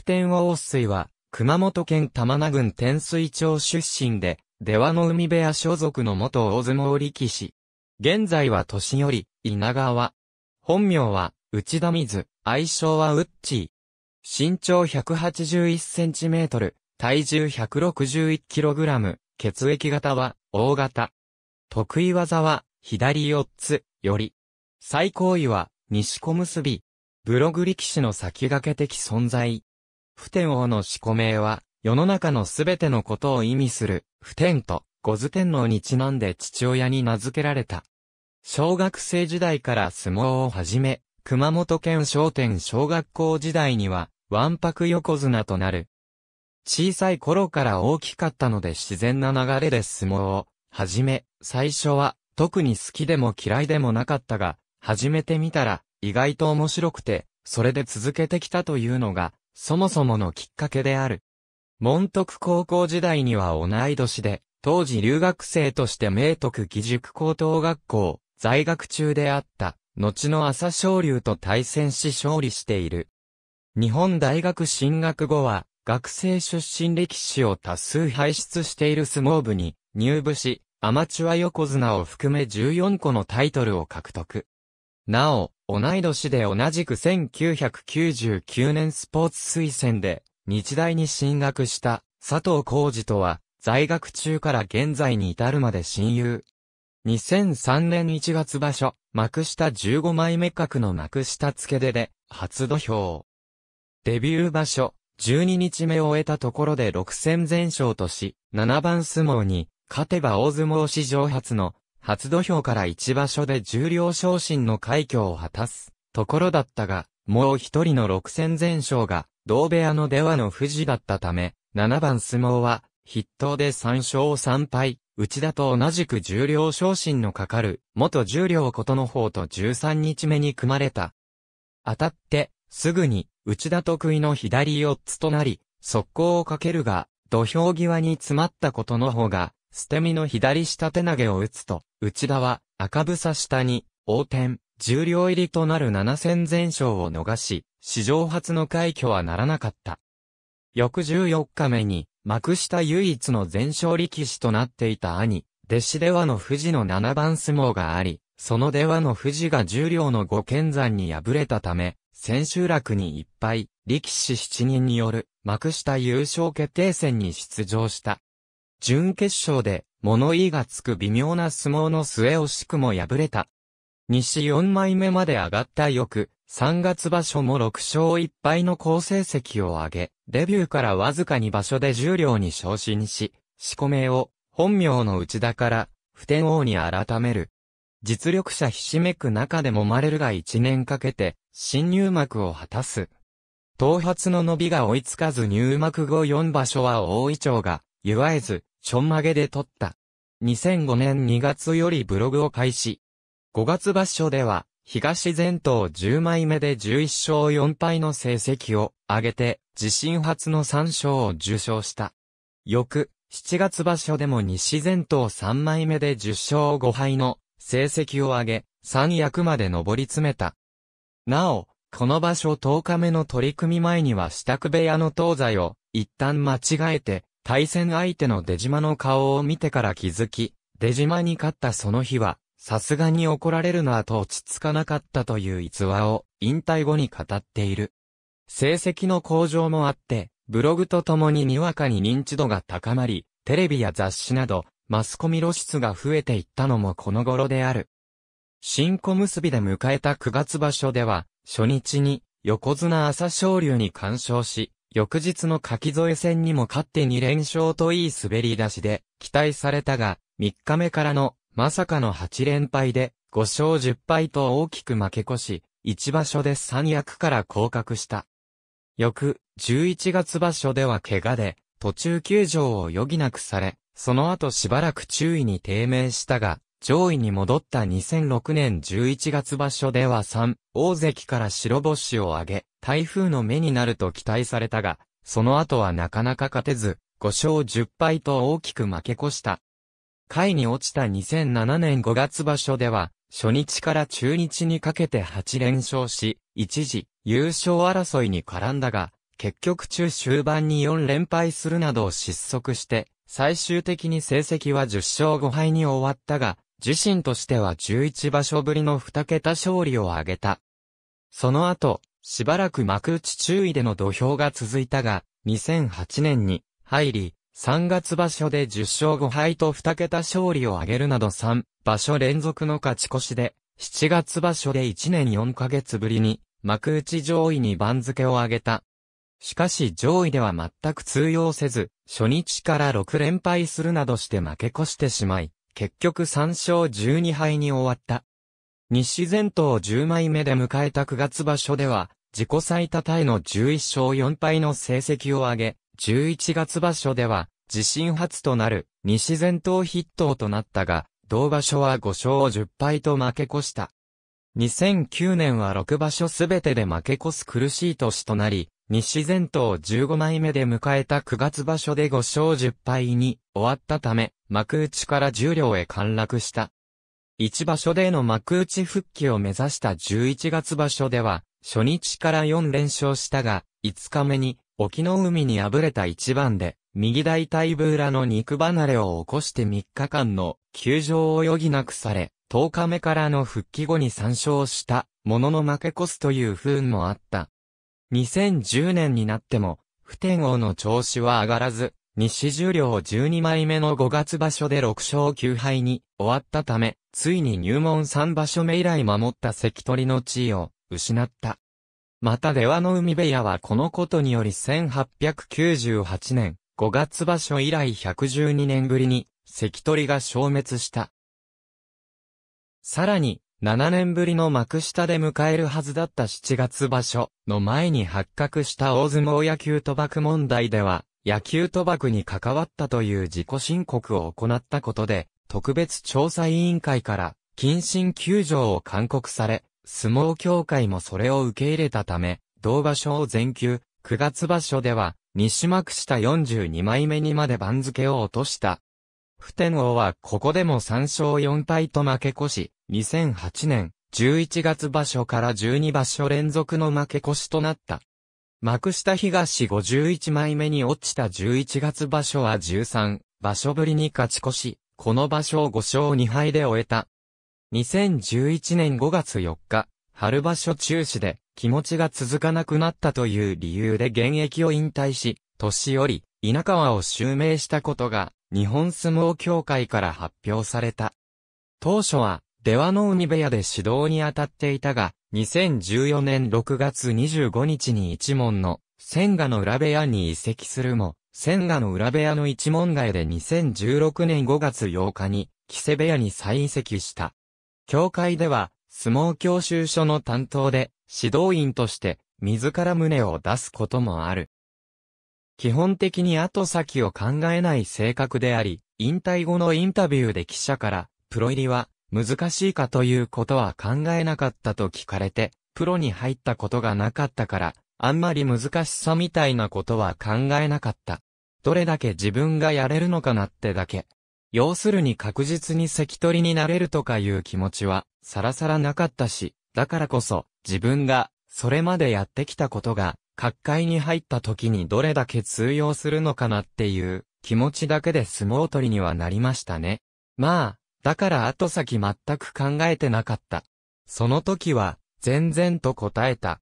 普天王水は、熊本県玉名郡天水町出身で、出羽の海部屋所属の元大相撲力士。現在は年寄り、稲川。本名は、内田水、愛称はウッチー。身長181センチメートル、体重161キログラム、血液型は、大型。得意技は、左四つ、より。最高位は、西小結び。ブログ力士の先駆け的存在。普天王の四股名は、世の中のすべてのことを意味する、普天と、五頭天皇にちなんで父親に名付けられた。小学生時代から相撲をはじめ、熊本県商店小学校時代には、ワンパク横綱となる。小さい頃から大きかったので自然な流れで相撲を、はじめ、最初は、特に好きでも嫌いでもなかったが、始めてみたら、意外と面白くて、それで続けてきたというのが、そもそものきっかけである。門徳高校時代には同い年で、当時留学生として明徳義塾高等学校、在学中であった、後の朝昇龍と対戦し勝利している。日本大学進学後は、学生出身歴史を多数輩出している相撲部に入部し、アマチュア横綱を含め14個のタイトルを獲得。なお、同い年で同じく1999年スポーツ推薦で日大に進学した佐藤浩二とは在学中から現在に至るまで親友。2003年1月場所、幕下15枚目角の幕下付け出で初土俵。デビュー場所、12日目を終えたところで6戦全勝とし、7番相撲に勝てば大相撲史上初の初土俵から一場所で重量昇進の快挙を果たすところだったが、もう一人の六戦全勝が、同部屋の出羽の富士だったため、7番相撲は、筆頭で3勝3敗、内田と同じく重量昇進のかかる、元重量ことの方と13日目に組まれた。当たって、すぐに、内田得意の左四つとなり、速攻をかけるが、土俵際に詰まったことの方が、捨て身の左下手投げを打つと、内田は赤房下に、横転、重量入りとなる7戦全勝を逃し、史上初の快挙はならなかった。翌14日目に、幕下唯一の全勝力士となっていた兄、弟子ではの富士の7番相撲があり、その出はの富士が重量の五剣山に敗れたため、千秋楽にいっぱい、力士7人による幕下優勝決定戦に出場した。準決勝で物言いがつく微妙な相撲の末惜しくも敗れた。西4枚目まで上がった翌、3月場所も6勝1敗の好成績を上げ、デビューからわずかに場所で重量に昇進し、四個名を本名の内田から不天王に改める。実力者ひしめく中でもまれるが1年かけて新入幕を果たす。頭髪の伸びが追いつかず入幕後4場所は大井町が、祝えず、ちょんまげで撮った。2005年2月よりブログを開始。5月場所では、東全島10枚目で11勝4敗の成績を上げて、自身初の3勝を受賞した。翌、7月場所でも西全島3枚目で10勝5敗の成績を上げ、3役まで上り詰めた。なお、この場所10日目の取り組み前には支度部屋の東西を一旦間違えて対戦相手の出島の顔を見てから気づき、出島に勝ったその日は、さすがに怒られるなぁと落ち着かなかったという逸話を引退後に語っている。成績の向上もあって、ブログとともににわかに認知度が高まり、テレビや雑誌など、マスコミ露出が増えていったのもこの頃である。新小結びで迎えた9月場所では、初日に横綱朝青龍に干渉し、翌日の柿添戦にも勝って2連勝といい滑り出しで期待されたが、3日目からのまさかの8連敗で5勝10敗と大きく負け越し、1場所で三役から降格した。翌11月場所では怪我で途中休場を余儀なくされ、その後しばらく注意に低迷したが、上位に戻った2006年11月場所では3、大関から白星を挙げ、台風の目になると期待されたが、その後はなかなか勝てず、5勝10敗と大きく負け越した。回に落ちた2007年5月場所では、初日から中日にかけて8連勝し、一時、優勝争いに絡んだが、結局中終盤に4連敗するなど失速して、最終的に成績は10勝5敗に終わったが、自身としては11場所ぶりの2桁勝利を挙げた。その後、しばらく幕内注意での土俵が続いたが、2008年に入り、3月場所で10勝5敗と2桁勝利を挙げるなど3場所連続の勝ち越しで、7月場所で1年4ヶ月ぶりに幕内上位に番付を上げた。しかし上位では全く通用せず、初日から6連敗するなどして負け越してしまい、結局3勝12敗に終わった。西前頭10枚目で迎えた9月場所では、自己最多タイの11勝4敗の成績を上げ、11月場所では、自身初となる西前頭筆頭となったが、同場所は5勝10敗と負け越した。2009年は6場所すべてで負け越す苦しい年となり、西前頭15枚目で迎えた9月場所で5勝10敗に終わったため、幕内から10両へ陥落した。一場所での幕内復帰を目指した11月場所では、初日から4連勝したが、5日目に、沖の海に敗れた一番で、右大腿部裏の肉離れを起こして3日間の休場を余儀なくされ、10日目からの復帰後に参照した、ものの負け越すという不運もあった。2010年になっても、不天王の調子は上がらず、西十両12枚目の5月場所で6勝9敗に終わったため、ついに入門3場所目以来守った関取の地位を失った。また出羽の海部屋はこのことにより1898年5月場所以来112年ぶりに関取が消滅した。さらに、7年ぶりの幕下で迎えるはずだった7月場所の前に発覚した大相撲野球賭博問題では、野球賭博に関わったという自己申告を行ったことで、特別調査委員会から謹慎休場を勧告され、相撲協会もそれを受け入れたため、同場所を全休、9月場所では、西幕下42枚目にまで番付を落とした。普天王はここでも3勝4敗と負け越し、2008年11月場所から12場所連続の負け越しとなった。幕下東51枚目に落ちた11月場所は13場所ぶりに勝ち越し、この場所を5勝2敗で終えた。2011年5月4日、春場所中止で気持ちが続かなくなったという理由で現役を引退し、年寄り稲川を襲名したことが日本相撲協会から発表された。当初は出羽の海部屋で指導に当たっていたが、2014年6月25日に一門の千賀の裏部屋に移籍するも、千賀の裏部屋の一門外で2016年5月8日に木瀬部屋に再移籍した。協会では相撲教習所の担当で指導員として自ら胸を出すこともある。基本的に後先を考えない性格であり、引退後のインタビューで記者から、プロ入りは難しいかということは考えなかったと聞かれて、プロに入ったことがなかったから、あんまり難しさみたいなことは考えなかった。どれだけ自分がやれるのかなってだけ。要するに確実に関取になれるとかいう気持ちは、さらさらなかったし、だからこそ、自分が、それまでやってきたことが、各界に入った時にどれだけ通用するのかなっていう、気持ちだけで相撲取りにはなりましたね。まあ、だから後先全く考えてなかった。その時は、全然と答えた。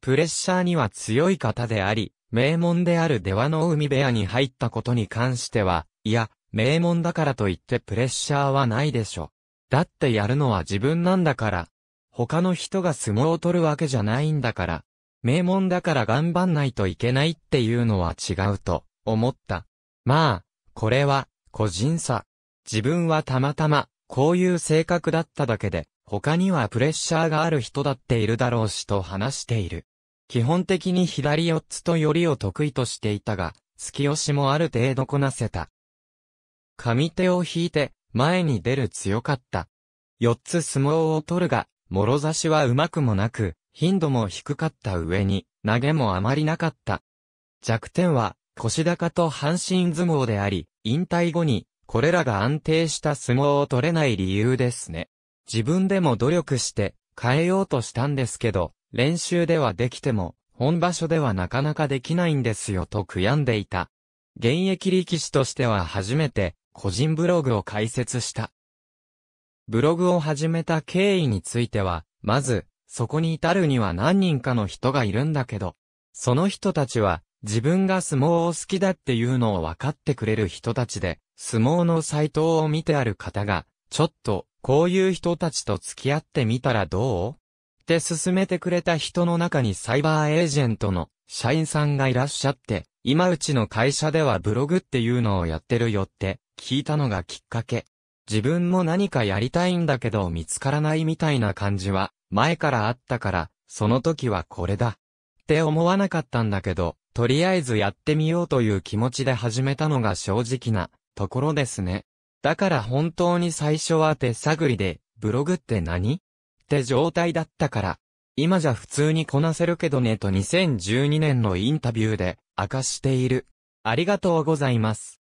プレッシャーには強い方であり、名門である出羽の海部屋に入ったことに関しては、いや、名門だからといってプレッシャーはないでしょ。だってやるのは自分なんだから。他の人が相撲を取るわけじゃないんだから。名門だから頑張んないといけないっていうのは違うと思った。まあ、これは個人差。自分はたまたま、こういう性格だっただけで、他にはプレッシャーがある人だっているだろうしと話している。基本的に左四つと寄りを得意としていたが、突き押しもある程度こなせた。上手を引いて、前に出る強かった。四つ相撲を取るが、諸差しはうまくもなく、頻度も低かった上に、投げもあまりなかった。弱点は、腰高と半身相撲であり、引退後に、これらが安定した相撲を取れない理由ですね。自分でも努力して変えようとしたんですけど、練習ではできても、本場所ではなかなかできないんですよと悔やんでいた。現役力士としては初めて、個人ブログを開設した。ブログを始めた経緯については、まず、そこに至るには何人かの人がいるんだけど、その人たちは、自分が相撲を好きだっていうのを分かってくれる人たちで、相撲のサイトを見てある方が、ちょっと、こういう人たちと付き合ってみたらどうって勧めてくれた人の中にサイバーエージェントの社員さんがいらっしゃって、今うちの会社ではブログっていうのをやってるよって聞いたのがきっかけ。自分も何かやりたいんだけど見つからないみたいな感じは前からあったから、その時はこれだ。って思わなかったんだけど、とりあえずやってみようという気持ちで始めたのが正直なところですね。だから本当に最初は手探りで、ブログって何って状態だったから、今じゃ普通にこなせるけどねと2012年のインタビューで明かしている。ありがとうございます。